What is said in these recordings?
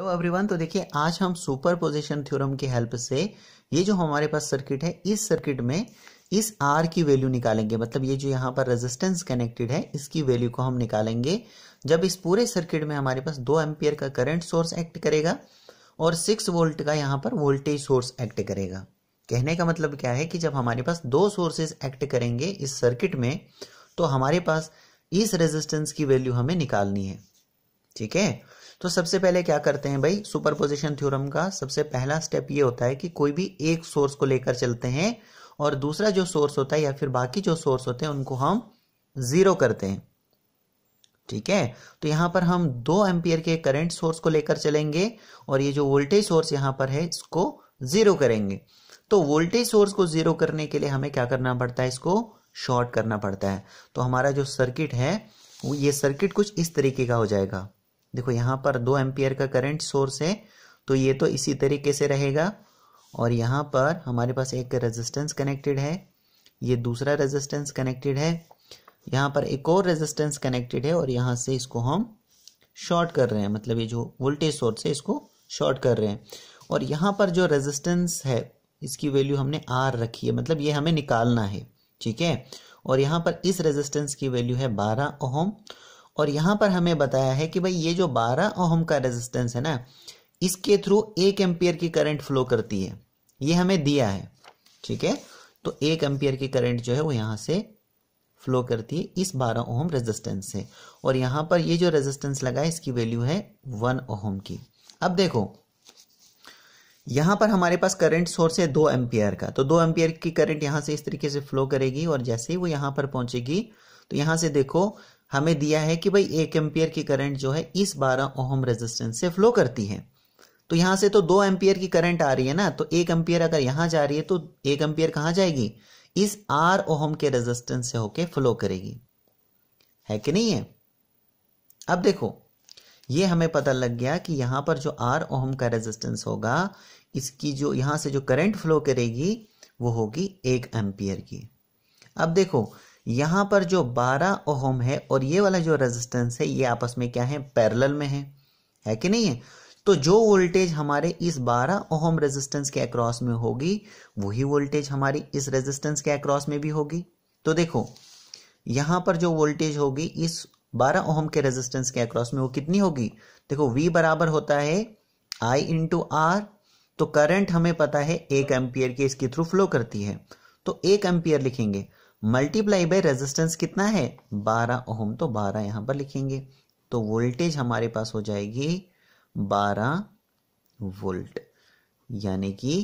hello everyone तो देखिए आज हम सुपर पोजिशन थ्योरम की हेल्प से ये जो हमारे पास सर्किट है इस सर्किट में इस आर की वैल्यू निकालेंगे मतलब ये जो यहाँ पर रेजिस्टेंस कनेक्टेड है इसकी वैल्यू को हम निकालेंगे जब इस पूरे सर्किट में हमारे पास दो एम्पियर का करंट सोर्स एक्ट करेगा और सिक्स वोल्ट का यहाँ पर वोल्टेज सोर्स एक्ट करेगा कहने का मतलब क्या है कि जब हमारे पास दो सोर्सेज एक्ट करेंगे इस सर्किट में तो हमारे पास इस रेजिस्टेंस की वैल्यू हमें निकालनी है ठीक है तो सबसे पहले क्या करते हैं भाई सुपरपोजिशन थ्योरम का सबसे पहला स्टेप ये होता है कि कोई भी एक सोर्स को लेकर चलते हैं और दूसरा जो सोर्स होता है या फिर बाकी जो सोर्स होते हैं उनको हम जीरो करते हैं ठीक है तो यहां पर हम दो एम्पियर के करंट सोर्स को लेकर चलेंगे और ये जो वोल्टेज सोर्स यहां पर है इसको जीरो करेंगे तो वोल्टेज सोर्स को जीरो करने के लिए हमें क्या करना पड़ता है इसको शॉर्ट करना पड़ता है तो हमारा जो सर्किट है ये सर्किट कुछ इस तरीके का हो जाएगा देखो यहाँ पर दो एम्पियर का करंट सोर्स है तो ये तो इसी तरीके से रहेगा और यहाँ पर हमारे पास एक रेजिस्टेंस कनेक्टेड है ये दूसरा रेजिस्टेंस कनेक्टेड है यहाँ पर एक और रेजिस्टेंस कनेक्टेड है और यहाँ से इसको हम शॉर्ट कर रहे हैं मतलब ये जो वोल्टेज सोर्स है इसको शॉर्ट कर रहे हैं और यहाँ पर जो रेजिस्टेंस है इसकी वैल्यू हमने आर रखी है मतलब ये हमें निकालना है ठीक है और यहाँ पर इस रेजिस्टेंस की वैल्यू है बारह ओहम और यहाँ पर हमें बताया है कि भाई ये जो 12 ओहम का रेजिस्टेंस है ना इसके थ्रू एक एम्पियर की करंट फ्लो करती है ये हमें दिया है ठीक है तो एक एम्पियर की करंट जो है वो यहाँ से फ्लो करती है इस 12 ओहम रेजिस्टेंस से और यहाँ पर ये जो रेजिस्टेंस लगा है इसकी वैल्यू है वन ओहम की अब देखो यहाँ पर हमारे पास करंट सोर्स है दो एम्पियर का तो दो एम्पियर की करंट यहाँ से इस तरीके से फ्लो करेगी और जैसे ही वो यहाँ पर पहुंचेगी तो यहाँ से देखो हमें दिया है कि भाई एक एम्पियर की करंट जो है इस 12 ओहम रेजिस्टेंस से फ्लो करती है तो यहां से तो दो एम्पियर की करंट आ रही है ना तो एक एम्पियर अगर यहां जा रही है तो एक एम्पियर कहां जाएगी इस आर ओहम के रेजिस्टेंस से होके फ्लो करेगी है कि नहीं है अब देखो ये हमें पता लग गया कि यहां पर जो आर ओहम का रेजिस्टेंस होगा इसकी जो यहां से जो करंट फ्लो करेगी वो होगी एक एम्पियर की अब देखो यहां पर जो 12 ओहम है और ये वाला जो रेजिस्टेंस है ये आपस में क्या है पैरेलल में है है कि नहीं है तो जो वोल्टेज हमारे इस 12 ओहम रेजिस्टेंस के अक्रॉस में होगी वही वोल्टेज हमारी इस रेजिस्टेंस के अक्रॉस में भी होगी तो देखो यहां पर जो वोल्टेज होगी इस 12 ओहम के रेजिस्टेंस के अक्रॉस में वो कितनी होगी देखो वी बराबर होता है आई इंटू आर तो करंट हमें पता है एक एम्पियर की इसके थ्रू फ्लो करती है तो एक एम्पियर लिखेंगे मल्टीप्लाई बाय रेजिस्टेंस कितना है 12 ओहम तो 12 यहां पर लिखेंगे तो वोल्टेज हमारे पास हो जाएगी 12 वोल्ट यानी कि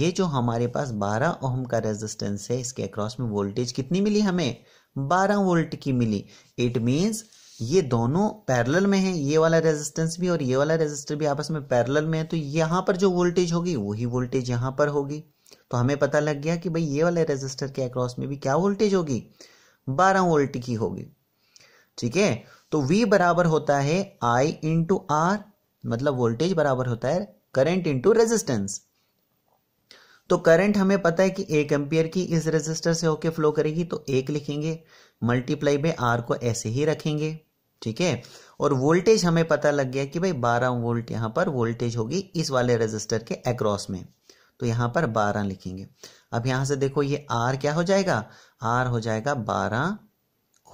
ये जो हमारे पास 12 ओहम का रेजिस्टेंस है इसके अक्रॉस में वोल्टेज कितनी मिली हमें 12 वोल्ट की मिली इट मीन्स ये दोनों पैरेलल में है ये वाला रेजिस्टेंस भी और ये वाला रेजिस्टर भी आपस में पैरेलल में है तो यहां पर जो वोल्टेज होगी वही वोल्टेज यहां पर होगी तो हमें पता लग गया कि भाई ये वाले रेजिस्टर के अक्रॉस में भी क्या वोल्टेज होगी बारह वोल्ट की होगी ठीक है तो V बराबर होता है I इंटू आर मतलब वोल्टेज बराबर होता है करंट इंटू रेजिस्टेंस तो करंट हमें पता है कि एक एम्पियर की इस रेजिस्टर से होके फ्लो करेगी तो एक लिखेंगे मल्टीप्लाई में आर को ऐसे ही रखेंगे ठीक है और वोल्टेज हमें पता लग गया कि भाई 12 वोल्ट यहां पर वोल्टेज होगी इस वाले रेजिस्टर के अक्रॉस में तो यहां पर बारह लिखेंगे अब यहां से देखो ये आर क्या हो जाएगा आर हो जाएगा बारह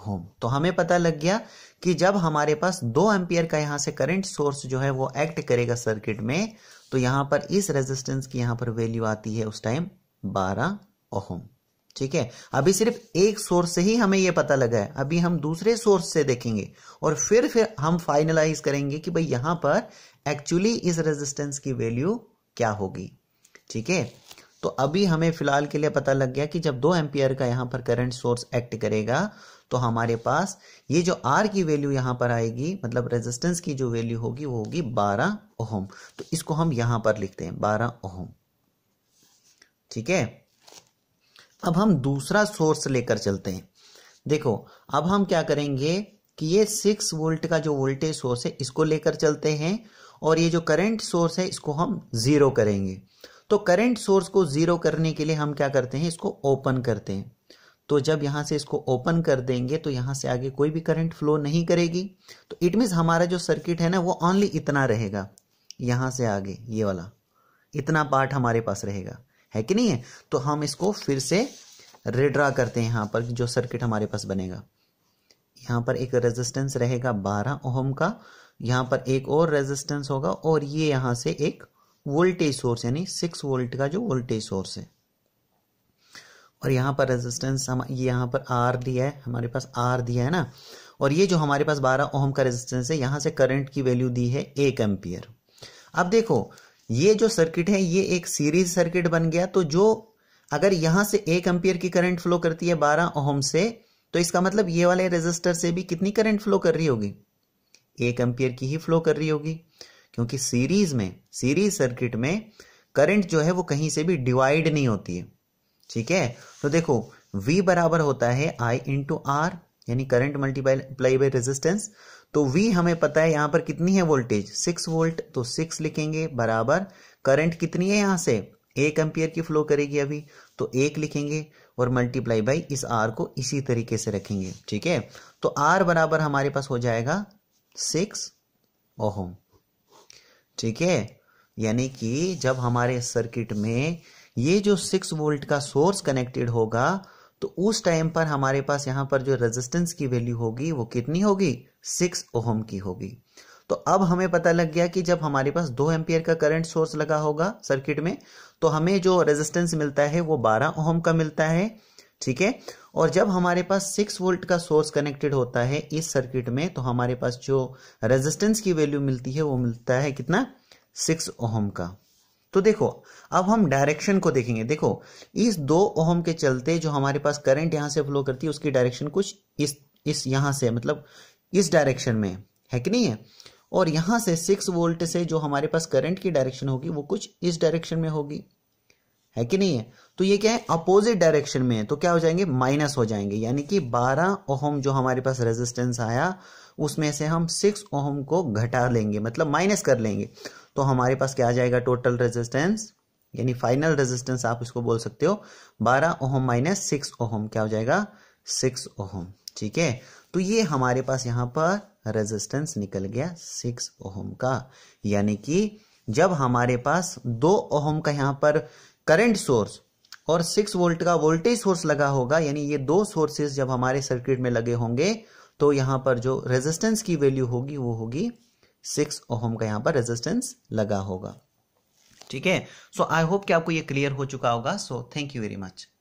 होम तो हमें पता लग गया कि जब हमारे पास दो एम्पियर का यहां से करंट सोर्स जो है वो एक्ट करेगा सर्किट में तो यहां पर इस रेजिस्टेंस की यहां पर वैल्यू आती है उस टाइम बारह ओहम ठीक है अभी सिर्फ एक सोर्स से ही हमें यह पता लगा है अभी हम दूसरे सोर्स से देखेंगे और फिर फिर हम फाइनलाइज करेंगे कि भाई यहां पर एक्चुअली इस रेजिस्टेंस की वैल्यू क्या होगी ठीक है तो अभी हमें फिलहाल के लिए पता लग गया कि जब दो एम्पियर का यहाँ पर करंट सोर्स एक्ट करेगा तो हमारे पास ये जो आर की वैल्यू यहाँ पर आएगी मतलब रेजिस्टेंस की जो वैल्यू होगी वो होगी बारह ओहम तो इसको हम यहाँ पर लिखते हैं बारह ओहम ठीक है अब हम दूसरा सोर्स लेकर चलते हैं देखो अब हम क्या करेंगे कि ये सिक्स वोल्ट का जो वोल्टेज सोर्स है इसको लेकर चलते हैं और ये जो करंट सोर्स है इसको हम जीरो करेंगे तो करंट सोर्स को ज़ीरो करने के लिए हम क्या करते हैं इसको ओपन करते हैं तो जब यहां से इसको ओपन कर देंगे तो यहां से आगे कोई भी करंट फ्लो नहीं करेगी तो इट मीन हमारा जो सर्किट है ना वो ओनली इतना रहेगा यहाँ से आगे ये वाला इतना पार्ट हमारे पास रहेगा है कि नहीं है तो हम इसको फिर से रिड्रा करते हैं यहां पर जो सर्किट हमारे पास बनेगा यहां पर एक रेजिस्टेंस रहेगा बारह ओहम का यहां पर एक और रेजिस्टेंस होगा और ये यहां से एक वोल्टेज सोर्स यानी सिक्स वोल्ट का जो वोल्टेज सोर्स है और यहाँ पर रेजिस्टेंस हम ये यहाँ पर आर दिया है हमारे पास आर दिया है ना और ये जो हमारे पास 12 ओहम का रेजिस्टेंस है यहाँ से करंट की वैल्यू दी है एक एम्पियर अब देखो ये जो सर्किट है ये एक सीरीज सर्किट बन गया तो जो अगर यहाँ से एक एम्पियर की करंट फ्लो करती है बारह ओहम से तो इसका मतलब ये वाले रजिस्टर से भी कितनी करंट फ्लो कर रही होगी एक एम्पियर की ही फ्लो कर रही होगी क्योंकि सीरीज में सीरीज सर्किट में करंट जो है वो कहीं से भी डिवाइड नहीं होती है ठीक है तो देखो V बराबर होता है I इंटू आर यानी करंट मल्टीप्लाई बाई रेजिस्टेंस तो V हमें पता है यहां पर कितनी है वोल्टेज सिक्स वोल्ट तो सिक्स लिखेंगे बराबर करंट कितनी है यहां से एक एम्पियर की फ्लो करेगी अभी तो एक लिखेंगे और मल्टीप्लाई बाई इस आर को इसी तरीके से रखेंगे ठीक है तो आर बराबर हमारे पास हो जाएगा सिक्स ओहम ठीक है यानी कि जब हमारे सर्किट में ये जो सिक्स वोल्ट का सोर्स कनेक्टेड होगा तो उस टाइम पर हमारे पास यहां पर जो रेजिस्टेंस की वैल्यू होगी वो कितनी होगी सिक्स ओहम की होगी तो अब हमें पता लग गया कि जब हमारे पास दो एम्पियर का करंट सोर्स लगा होगा सर्किट में तो हमें जो रेजिस्टेंस मिलता है वो बारह ओहम का मिलता है ठीक है और जब हमारे पास सिक्स वोल्ट का सोर्स कनेक्टेड होता है इस सर्किट में तो हमारे पास जो रेजिस्टेंस की वैल्यू मिलती है वो मिलता है कितना सिक्स ओहम का तो देखो अब हम डायरेक्शन को देखेंगे देखो इस दो ओहम के चलते जो हमारे पास करंट यहां से फ्लो करती है उसकी डायरेक्शन कुछ इस इस यहां से मतलब इस डायरेक्शन में है कि नहीं है और यहां से सिक्स वोल्ट से जो हमारे पास करंट की डायरेक्शन होगी वो कुछ इस डायरेक्शन में होगी है कि नहीं है तो ये क्या है अपोजिट डायरेक्शन में है तो क्या हो जाएंगे माइनस हो जाएंगे यानी कि 12 ओहम जो हमारे पास रेजिस्टेंस आया उसमें से हम 6 ओहम को घटा लेंगे मतलब माइनस कर लेंगे तो हमारे पास क्या आ जाएगा टोटल रेजिस्टेंस यानी फाइनल रेजिस्टेंस आप इसको बोल सकते हो 12 ओहम माइनस सिक्स ओहम क्या हो जाएगा सिक्स ओहम ठीक है तो ये हमारे पास यहाँ पर रेजिस्टेंस निकल गया सिक्स ओहम का यानी कि जब हमारे पास दो ओहम का यहाँ पर करंट सोर्स और सिक्स वोल्ट का वोल्टेज सोर्स लगा होगा यानी ये दो सोर्सेज जब हमारे सर्किट में लगे होंगे तो यहाँ पर जो रेजिस्टेंस की वैल्यू होगी वो होगी सिक्स ओहम का यहाँ पर रेजिस्टेंस लगा होगा ठीक है सो आई होप कि आपको ये क्लियर हो चुका होगा so thank you very much